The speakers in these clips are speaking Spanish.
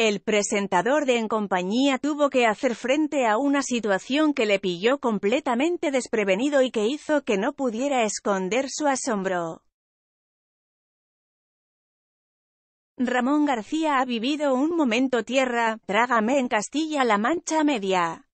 El presentador de En Compañía tuvo que hacer frente a una situación que le pilló completamente desprevenido y que hizo que no pudiera esconder su asombro. Ramón García ha vivido un momento tierra, trágame en Castilla-La Mancha Media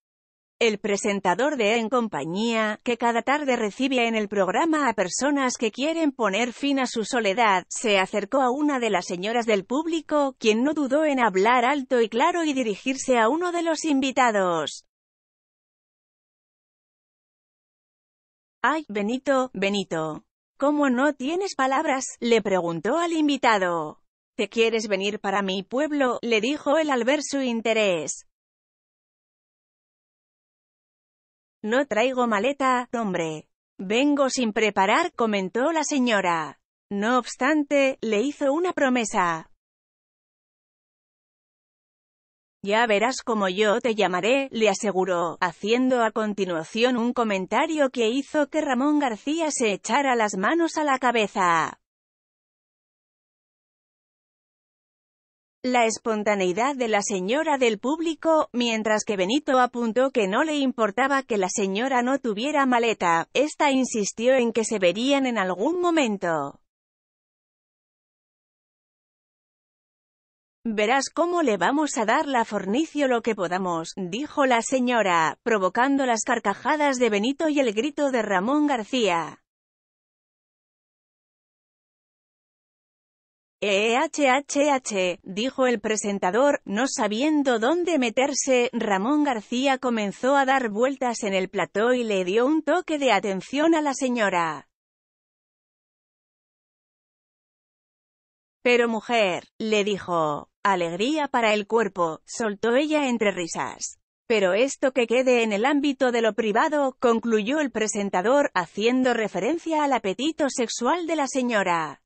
el presentador de En Compañía, que cada tarde recibe en el programa a personas que quieren poner fin a su soledad, se acercó a una de las señoras del público, quien no dudó en hablar alto y claro y dirigirse a uno de los invitados. Ay, Benito, Benito. ¿Cómo no tienes palabras? le preguntó al invitado. ¿Te quieres venir para mi pueblo? le dijo él al ver su interés. No traigo maleta, hombre. Vengo sin preparar, comentó la señora. No obstante, le hizo una promesa. Ya verás cómo yo te llamaré, le aseguró, haciendo a continuación un comentario que hizo que Ramón García se echara las manos a la cabeza. la espontaneidad de la señora del público, mientras que Benito apuntó que no le importaba que la señora no tuviera maleta, esta insistió en que se verían en algún momento. Verás cómo le vamos a dar la fornicio lo que podamos, dijo la señora, provocando las carcajadas de Benito y el grito de Ramón García. EHHH, dijo el presentador, no sabiendo dónde meterse, Ramón García comenzó a dar vueltas en el plató y le dio un toque de atención a la señora. Pero mujer, le dijo, alegría para el cuerpo, soltó ella entre risas. Pero esto que quede en el ámbito de lo privado, concluyó el presentador, haciendo referencia al apetito sexual de la señora.